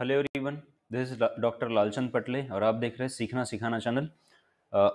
Hello everyone this is doctor Lalchand Patle और आप देख रहे हैं सीखना सिखाना चैनल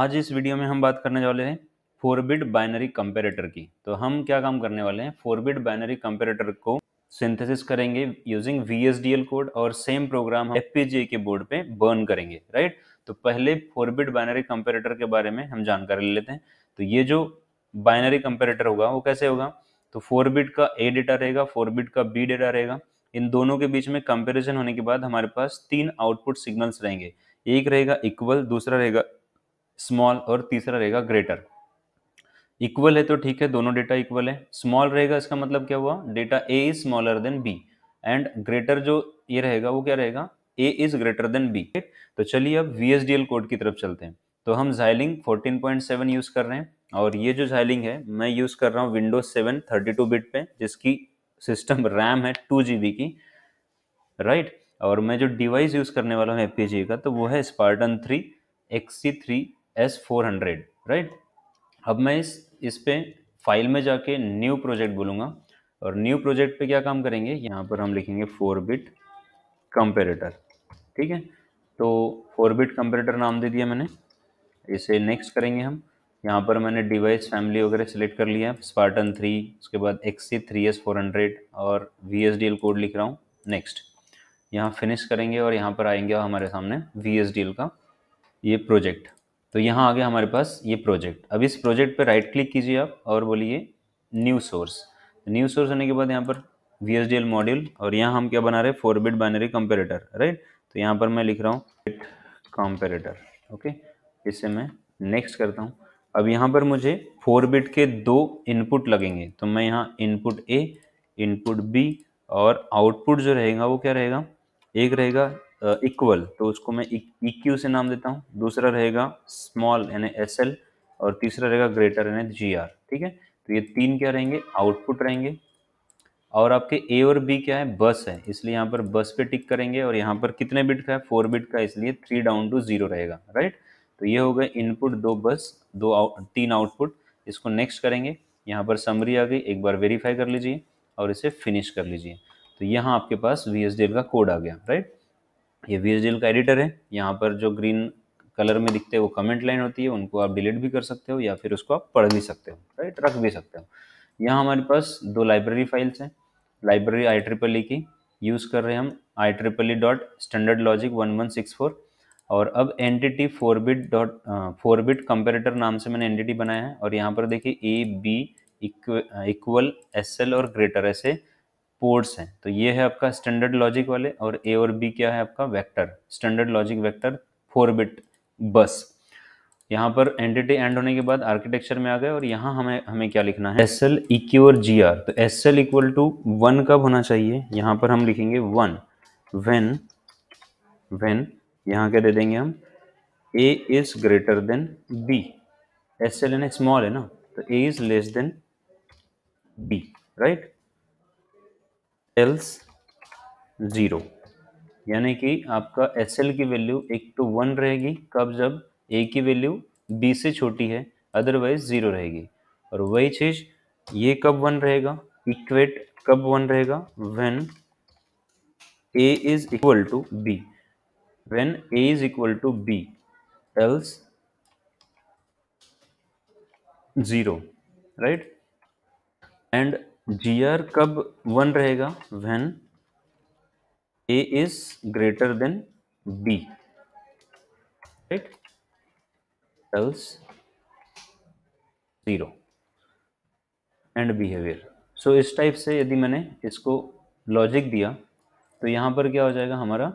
आज इस वीडियो में हम बात करने वाले हैं फोरबिड बाइनरी कंपेरेटर की तो हम क्या काम करने वाले हैं फोरबिड बाइनरी कंपेरेटर को सिंथेसिस करेंगे यूजिंग वी कोड और सेम प्रोग्राम हम एफ के बोर्ड पे बर्न करेंगे राइट तो पहले फोरबिड बाइनरी कंपेरेटर के बारे में हम जानकारी ले लेते हैं तो ये जो बाइनरी कंपेरेटर होगा वो कैसे होगा तो फोर बिट का ए डेटा रहेगा फोर बिट का बी डेटा रहेगा इन दोनों के बीच में कंपेरिजन होने के बाद हमारे पास तीन आउटपुट सिग्नल्स रहेंगे एक रहेगा इक्वल दूसरा रहेगा स्मॉल और तीसरा रहेगा ग्रेटर इक्वल है तो ठीक है दोनों डेटा इक्वल है स्मॉल रहेगा इसका मतलब क्या हुआ data A is smaller than B and greater जो ये रहेगा वो क्या रहेगा A is greater than B तो चलिए अब वी कोड की तरफ चलते हैं तो हम जाइलिंग 14.7 यूज़ कर रहे हैं और ये जो जाइलिंग है मैं यूज़ कर रहा हूँ विंडोज 7 32 बिट पे जिसकी सिस्टम रैम है टू जी की राइट और मैं जो डिवाइस यूज़ करने वाला हूँ एफ का तो वो है Spartan three X C three S four hundred right अब मैं इस इस पर फाइल में जाके न्यू प्रोजेक्ट बोलूँगा और न्यू प्रोजेक्ट पे क्या काम करेंगे यहाँ पर हम लिखेंगे फोर बिट कंपेरेटर ठीक है तो फोर बिट कंपेरेटर नाम दे दिया मैंने इसे नेक्स्ट करेंगे हम यहाँ पर मैंने डिवाइस फैमिली वगैरह सेलेक्ट कर लिया स्पार्टन थ्री उसके बाद X C three S four hundred और V S D L code लिख रहा हूँ नेक्स्ट यहाँ फिनिश करेंगे और यहाँ पर आएंगे हमारे सामने वी एस डी एल का ये प्रोजेक्ट तो यहाँ आ गया हमारे पास ये प्रोजेक्ट अब इस प्रोजेक्ट पर राइट क्लिक कीजिए आप और बोलिए न्यू सोर्स न्यू सोर्स होने के बाद यहाँ पर V S D L module और यहाँ हम क्या बना रहे हैं four bit binary comparator right तो यहाँ पर मैं लिख रहा हूँ कंपेरेटर ओके इसे मैं नेक्स्ट करता हूँ अब यहाँ पर मुझे फोर बिट के दो इनपुट लगेंगे तो मैं यहाँ इनपुट ए इनपुट बी और आउटपुट जो रहेगा वो क्या रहेगा एक रहेगा इक्वल तो उसको मैं इक्यू e, e से नाम देता हूँ दूसरा रहेगा स्मॉल यानी एस एल और तीसरा रहेगा ग्रेटर यानी जी आर ठीक है तो ये तीन क्या रहेंगे आउटपुट रहेंगे और आपके ए और बी क्या है बस है इसलिए यहाँ पर बस पे टिक करेंगे और यहाँ पर कितने बिट का है फोर बिट का इसलिए थ्री डाउन टू जीरो रहेगा राइट तो ये हो गए इनपुट दो बस दो आउट तीन आउटपुट इसको नेक्स्ट करेंगे यहाँ पर समरी आ गई एक बार वेरीफाई कर लीजिए और इसे फिनिश कर लीजिए तो यहाँ आपके पास वी का कोड आ गया राइट ये वी का एडिटर है यहाँ पर जो ग्रीन कलर में दिखते हैं वो कमेंट लाइन होती है उनको आप डिलीट भी कर सकते हो या फिर उसको आप पढ़ भी सकते हो राइट रख भी सकते हो यहाँ हमारे पास दो लाइब्रेरी फाइल्स हैं लाइब्रेरी आई ट्रिपल ई की यूज़ कर रहे हैं हम I triple E dot standard logic one one six four और अब entity four bit dot four bit comparator नाम से मैंने एंटिटी बनाया है और यहाँ पर देखिए A B equal S L और ग्रेटर ऐसे पोर्ट्स हैं तो ये है आपका स्टैंडर्ड लॉजिक वाले और ए और बी क्या है आपका vector standard logic vector four bit बस यहाँ पर एंटिटी एंड होने के बाद आर्किटेक्चर में आ गए और यहाँ हमें हमें क्या लिखना है एस एल इक्यू और जी आर तो S L equal to one कब होना चाहिए यहाँ पर हम लिखेंगे वन वेन वेन यहाँ क्या दे देंगे हम A is greater than B S से लेना स्मॉल है ना तो A is less than B right else zero यानी कि आपका एस एल की वैल्यू एक टू वन रहेगी कब जब ए की वैल्यू बी से छोटी है अदरवाइज ज़ीरो रहेगी और वही चीज़ ये कब वन रहेगा इक्वेट कब वन रहेगा when A is equal to B when a is equal to b else 0 right and G R कब वन रहेगा when A is greater than B right else zero end behaviour so इस type से यदि मैंने इसको logic दिया तो यहाँ पर क्या हो जाएगा हमारा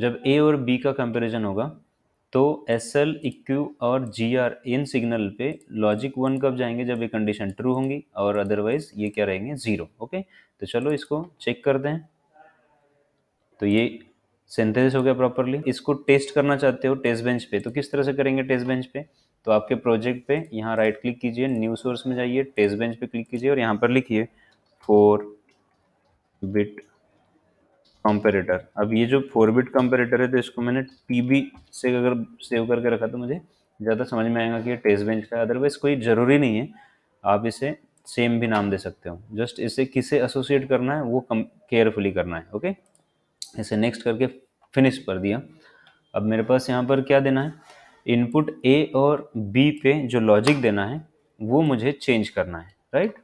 जब ए और बी का कंपैरिजन होगा तो एस एल इक्व और जी आर इन सिग्नल पे लॉजिक वन कब जाएंगे जब ये कंडीशन ट्रू होंगी और अदरवाइज ये क्या रहेंगे ज़ीरो ओके तो चलो इसको चेक करते हैं तो ये सिंथेसिस हो गया प्रॉपरली इसको टेस्ट करना चाहते हो टेस्ट बेंच पे तो किस तरह से करेंगे टेस्ट बेंच पे तो आपके प्रोजेक्ट पे यहाँ राइट क्लिक कीजिए न्यू सोर्स में जाइए टेस्ट बेंच पे क्लिक कीजिए और यहाँ पर लिखिए फोर बिट कंपेरेटर अब ये जो फोर बिट कंपेरेटर है तो इसको मैंने टी से अगर सेव करके रखा तो मुझे ज़्यादा समझ में आएगा कि ये टेस्ट बेंच का अदरवाइज कोई ज़रूरी नहीं है आप इसे सेम भी नाम दे सकते हो जस्ट इसे किसे एसोसिएट करना है वो कम केयरफुली करना है ओके इसे नेक्स्ट करके फिनिश कर दिया अब मेरे पास यहाँ पर क्या देना है इनपुट ए और बी पे जो लॉजिक देना है वो मुझे चेंज करना है राइट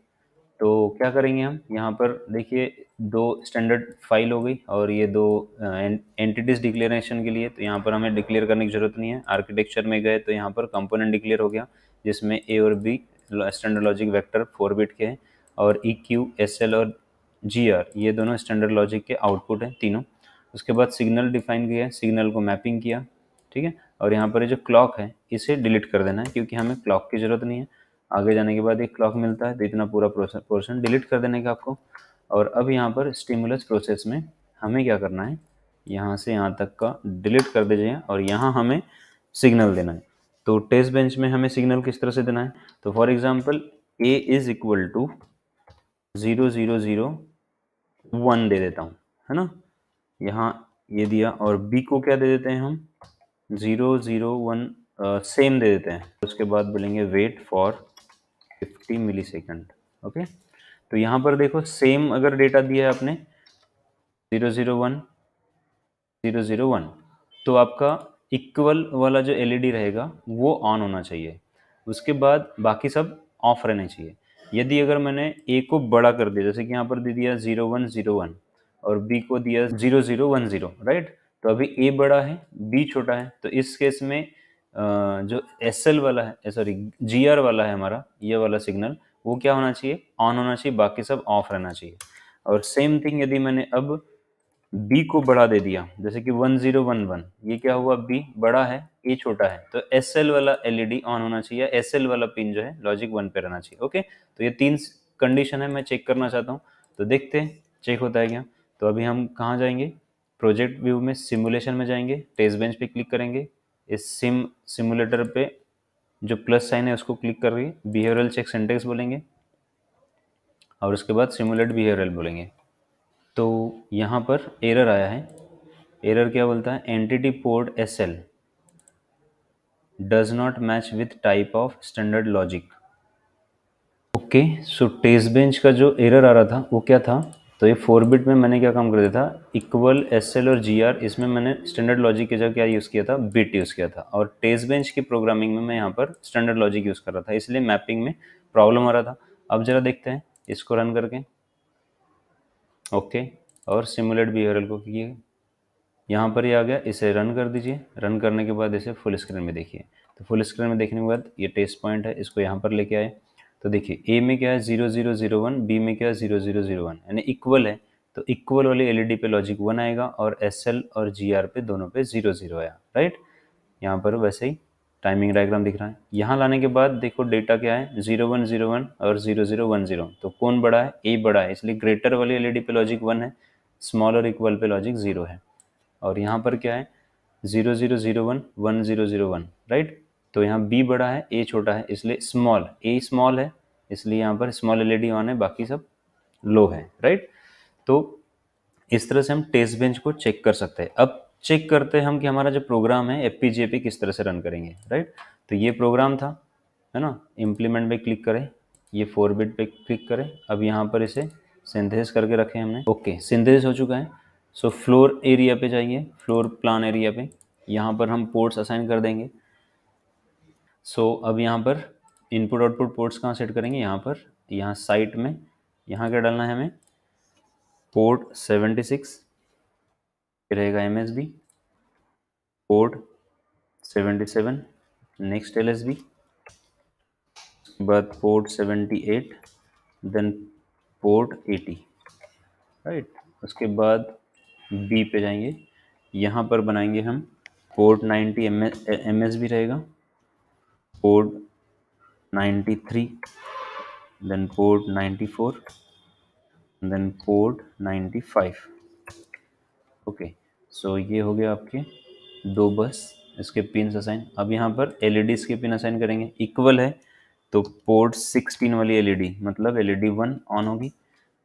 तो क्या करेंगे हम यहाँ पर देखिए दो स्टैंडर्ड फाइल हो गई और ये दो एंटिटीज डिक्लेरेशन के लिए तो यहाँ पर हमें डिक्लेयर करने की ज़रूरत नहीं है आर्किटेक्चर में गए तो यहाँ पर कंपोनेंट डिक्लेयर हो गया जिसमें ए और B standard logic vector four bit के हैं और ई क्यू एस एल और जी आर ये दोनों स्टैंडर्ड लॉजिक के आउटपुट हैं तीनों उसके बाद सिग्नल डिफाइन किया सिग्नल को मैपिंग किया ठीक है और यहाँ पर जो क्लॉक है इसे डिलीट कर देना है क्योंकि हमें क्लॉक की ज़रूरत नहीं है आगे जाने के बाद एक क्लॉक मिलता है तो इतना पूरा पोर्सन डिलीट कर देने का आपको और अब यहाँ पर स्टिमुलस प्रोसेस में हमें क्या करना है यहाँ से यहाँ तक का डिलीट कर दीजिए और यहाँ हमें सिग्नल देना है तो टेस्ट बेंच में हमें सिग्नल किस तरह से देना है तो for example A is equal to zero zero zero one दे देता हूँ है ना यहाँ ये दिया और बी को क्या दे देते हैं हम ज़ीरो ज़ीरो वन सेम दे देते हैं उसके बाद बोलेंगे wait for fifty millisecond okay तो यहाँ पर देखो सेम अगर डेटा दिया है आपने zero zero one zero zero one तो आपका इक्वल वाला जो एलईडी e रहेगा वो ऑन होना चाहिए उसके बाद बाकी सब ऑफ रहने चाहिए यदि अगर मैंने ए को बड़ा कर दिया जैसे कि यहाँ पर दे दिया ज़ीरो वन ज़ीरो वन और बी को दिया zero zero one zero right तो अभी ए बड़ा है बी छोटा है तो इस केस में जो एस एल वाला है सॉरी जी आर वाला है हमारा ये वाला सिग्नल वो क्या होना चाहिए ऑन होना चाहिए बाकी सब ऑफ रहना चाहिए और सेम थिंग यदि मैंने अब बी को बड़ा दे दिया जैसे कि वन जीरो वन वन ये क्या हुआ बी बड़ा है ए छोटा है तो एस एल वाला एलईडी ऑन e होना चाहिए एस एल वाला पिन जो है लॉजिक वन पे रहना चाहिए ओके तो ये तीन कंडीशन है मैं चेक करना चाहता हूँ तो देखते हैं चेक होता है क्या तो अभी हम कहाँ जाएंगे प्रोजेक्ट व्यू में सिमुलेशन में जाएंगे टेस्ट बेंच पे क्लिक करेंगे इस सिम सिमुलेटर पे जो प्लस साइन है उसको क्लिक कर रही है बिहेवियरल चेक सेंटेक्स बोलेंगे और उसके बाद सिमुलेट बिहेवियरल बोलेंगे तो यहाँ पर एरर आया है एरर क्या बोलता है entity port S L does not match with type of standard logic okay so test bench का जो एरर आ रहा था वो क्या था तो ये फोर बिट में मैंने क्या काम कर दिया था इक्वल एस और जी इसमें मैंने स्टैंडर्ड लॉजिक की जगह क्या यूज़ किया था बिट यूज़ किया था और टेस्ट बेंच की प्रोग्रामिंग में मैं यहाँ पर स्टैंडर्ड लॉजिक यूज़ कर रहा था इसलिए मैपिंग में प्रॉब्लम आ रहा था अब ज़रा देखते हैं इसको रन करके ओके और सिमुलेट बिहेवियरल को किए यहाँ पर ही आ गया इसे रन कर दीजिए रन करने के बाद इसे फुल स्क्रीन में देखिए तो फुल स्क्रीन में देखने के बाद ये टेस्ट पॉइंट है इसको यहाँ पर लेके आए तो देखिए ए में क्या है zero zero zero one B में क्या है जीरो जीरो जीरो वन यानी इक्वल है तो इक्वल वाले एलईडी e पे लॉजिक वन आएगा और एसएल और जीआर पे दोनों पे जीरो जीरो आया राइट यहाँ पर वैसे ही टाइमिंग डायग्राम दिख रहा है यहाँ लाने के बाद देखो डेटा क्या है जीरो वन जीरो वन और जीरो जीरो वन जीरो तो कौन बड़ा है ए बड़ा है इसलिए ग्रेटर वाली एल पे लॉजिक वन है स्मॉल और इक्वल पे लॉजिक जीरो है और यहाँ पर क्या है zero zero zero one one zero zero one right तो यहाँ बी बड़ा है ए छोटा है इसलिए स्मॉल ए स्मॉल है इसलिए यहाँ पर स्मॉल एल ई ऑन है बाकी सब लो है राइट तो इस तरह से हम टेस्ट बेंच को चेक कर सकते हैं अब चेक करते हैं हम कि हमारा जो प्रोग्राम है एफ पी किस तरह से रन करेंगे राइट तो ये प्रोग्राम था है ना इम्प्लीमेंट पर क्लिक करें ये फोर बिट पर क्लिक करें अब यहाँ पर इसे सिंथेस करके रखें हमने ओके सिंथेस हो चुका है सो फ्लोर एरिया पे जाइए फ्लोर प्लान एरिया पे यहाँ पर हम पोर्ट्स असाइन कर देंगे सो so, अब यहाँ पर इनपुट आउटपुट पोर्ट्स कहाँ सेट करेंगे यहाँ पर यहाँ साइट में यहाँ क्या डालना है हमें पोर्ट सेवेंटी सिक्स रहेगा M S B port seventy seven next L S B बाद port seventy eight then port eighty right उसके बाद बी पे जाएंगे यहाँ पर बनाएंगे हम port ninety M S B रहेगा then 93 ninety four 94 port ninety 95 okay so ये हो गया आपके दो बस इसके पिन असाइन अब यहाँ पर एल e के पिन असाइन करेंगे इक्वल है तो पोर्ट 16 वाली एलईडी e मतलब एलईडी वन ऑन होगी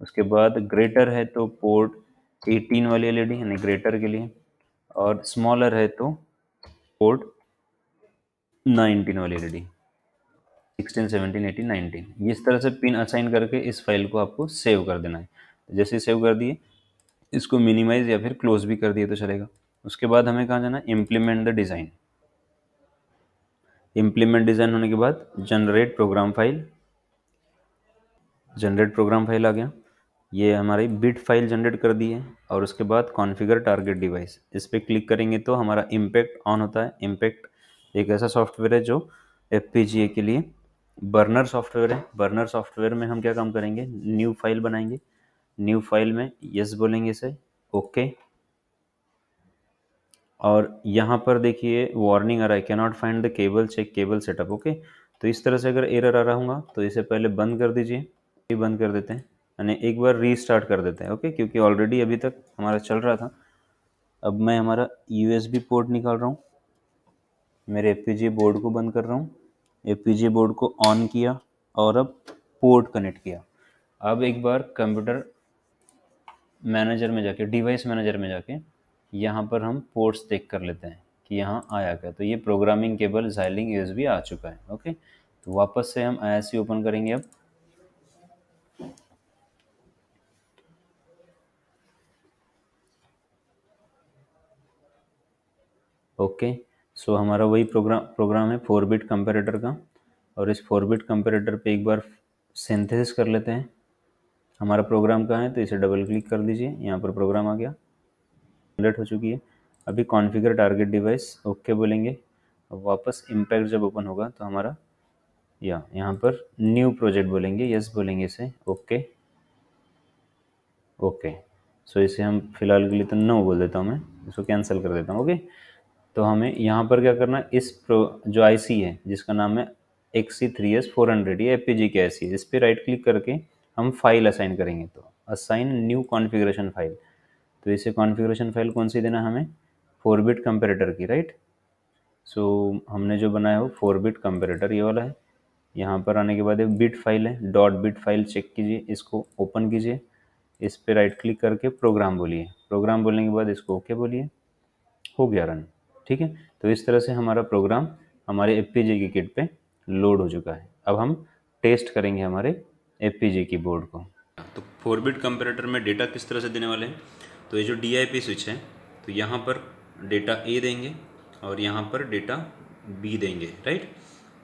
उसके बाद ग्रेटर है तो पोर्ट 18 वाली एलईडी e यानी ग्रेटर के लिए और स्मॉलर है तो पोर्ट नाइनटीन वाली L sixteen seventeen eighteen nineteen इस तरह से पिन असाइन करके इस फाइल को आपको सेव कर देना है तो जैसे सेव कर दिए इसको मिनिमाइज या फिर क्लोज भी कर दिए तो चलेगा उसके बाद हमें कहाँ जाना implement the design implement design होने के बाद generate program file generate program file आ गया ये हमारी बिट फाइल जनरेट कर दी है और उसके बाद कॉन्फ़िगर टारगेट डिवाइस इस पर क्लिक करेंगे तो हमारा इम्पैक्ट ऑन होता है इम्पैक्ट एक ऐसा सॉफ्टवेयर है जो एफ के लिए बर्नर सॉफ्टवेयर है बर्नर सॉफ्टवेयर में हम क्या काम करेंगे न्यू फाइल बनाएंगे न्यू फाइल में यस बोलेंगे इसे ओके और यहाँ पर देखिए वार्निंग आ रहा है cannot find the cable check cable setup okay तो इस तरह से अगर एरर आ रहा होगा तो इसे पहले बंद कर दीजिए ये बंद कर देते हैं यानी एक बार रीस्टार्ट कर देते हैं ओके क्योंकि ऑलरेडी अभी तक हमारा चल रहा था अब मैं हमारा यूएसबी पोर्ट निकाल रहा हूँ मेरे ए बोर्ड को बंद कर रहा हूँ ए बोर्ड को ऑन किया और अब पोर्ट कनेक्ट किया अब एक बार कंप्यूटर मैनेजर में जाके डिवाइस मैनेजर में जाके यहाँ पर हम पोर्ट्स देख कर लेते हैं कि यहाँ आया क्या तो ये प्रोग्रामिंग केबल जाइलिंग भी आ चुका है ओके तो वापस से हम आई ओपन करेंगे अब ओके okay. सो so, हमारा वही प्रोग्राम प्रोग्राम है फोर बिट कंपेरेटर का और इस फोर बिट कंपेरेटर पे एक बार सिंथेसिस कर लेते हैं हमारा प्रोग्राम कहाँ है तो इसे डबल क्लिक कर दीजिए यहाँ पर प्रोग्राम आ गया लेट हो चुकी है अभी कॉन्फ़िगर टारगेट डिवाइस ओके बोलेंगे अब वापस इम्पैक्ट जब ओपन होगा तो हमारा या यहाँ पर न्यू प्रोजेक्ट बोलेंगे यस बोलेंगे इसे ओके ओके सो इसे हम फिलहाल के लिए तो नो बोल देता हूँ मैं इसको कैंसिल कर देता हूँ ओके तो हमें यहाँ पर क्या करना है इस जो आईसी है जिसका नाम है XC three S four hundred ये एपीजी की आईसी है इस पर राइट क्लिक करके हम फाइल असाइन करेंगे तो असाइन न्यू कॉन्फ़िगरेशन फाइल तो इसे कॉन्फ़िगरेशन फाइल कौन सी देना हमें फोर बिट कंपेरेटर की राइट सो so, हमने जो बनाया हो फोर बिट कंपेरेटर ये वाला है यहाँ पर आने के बाद एक बिट फाइल है डॉट बिट फाइल चेक कीजिए इसको ओपन कीजिए इस पर राइट क्लिक करके प्रोग्राम बोलिए प्रोग्राम बोलने के बाद इसको ओके बोलिए हो गया रन ठीक है तो इस तरह से हमारा प्रोग्राम हमारे एफ की किट पे लोड हो चुका है अब हम टेस्ट करेंगे हमारे एफ की बोर्ड को तो फोर बिट कंपेरेटर में डेटा किस तरह से देने वाले हैं तो ये जो डी स्विच है तो यहाँ पर डेटा ए देंगे और यहाँ पर डेटा बी देंगे राइट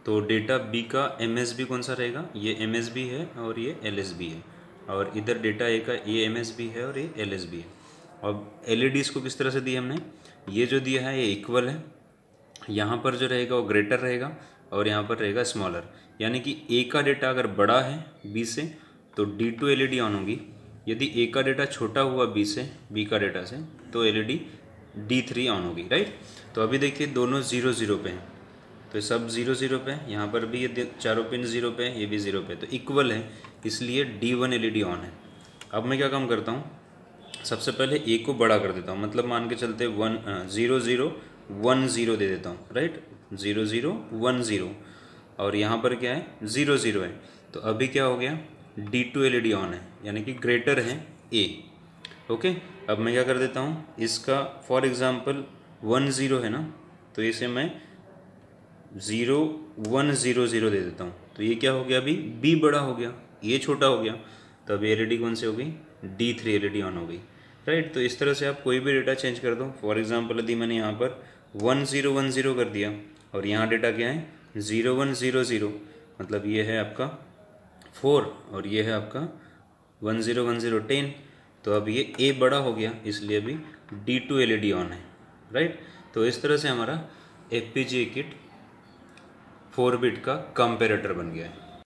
तो डेटा बी का एम कौन सा रहेगा ये एम है और ये एल है और इधर डेटा ए का ए एम है और ये एल है अब एल e को किस तरह से दी हमने ये जो दिया है ये इक्वल है यहाँ पर जो रहेगा वो ग्रेटर रहेगा और यहाँ पर रहेगा स्मॉलर यानी कि ए का डेटा अगर बड़ा है बी से तो डी टू एल ऑन होगी यदि ए का डेटा छोटा हुआ बी से बी का डेटा से तो L E D three on होगी राइट तो अभी देखिए दोनों ज़ीरो ज़ीरो पे हैं तो सब ज़ीरो ज़ीरो पे है यहाँ पर भी ये चारों पिन ज़ीरो पे है ये भी ज़ीरो पे है तो इक्वल है इसलिए डी वन एल ऑन है अब मैं क्या काम करता हूँ सबसे पहले ए को बड़ा कर देता हूँ मतलब मान के चलते one zero zero one zero दे देता हूँ right zero zero one zero और यहाँ पर क्या है ज़ीरो ज़ीरो है तो अभी क्या हो गया D two L E D on है यानी कि ग्रेटर है ए ओके अब मैं क्या कर देता हूँ इसका फॉर एग्ज़ाम्पल वन ज़ीरो है ना तो इसे मैं ज़ीरो वन ज़ीरो ज़ीरो दे देता हूँ तो ये क्या हो गया अभी बी बड़ा हो गया ये छोटा हो गया तो अभी एल ई डी कौन सी हो गई D three L E D on हो गई राइट तो इस तरह से आप कोई भी डेटा चेंज कर दो फॉर एग्जाम्पल यदि मैंने यहाँ पर वन ज़ीरो वन ज़ीरो कर दिया और यहाँ डेटा क्या है ज़ीरो वन ज़ीरो ज़ीरो मतलब ये है आपका फोर और ये है आपका one zero one zero ten तो अब ये ए बड़ा हो गया इसलिए अभी D two L E D on है राइट तो इस तरह से हमारा F P G kit four bit का कंपेरेटर बन गया है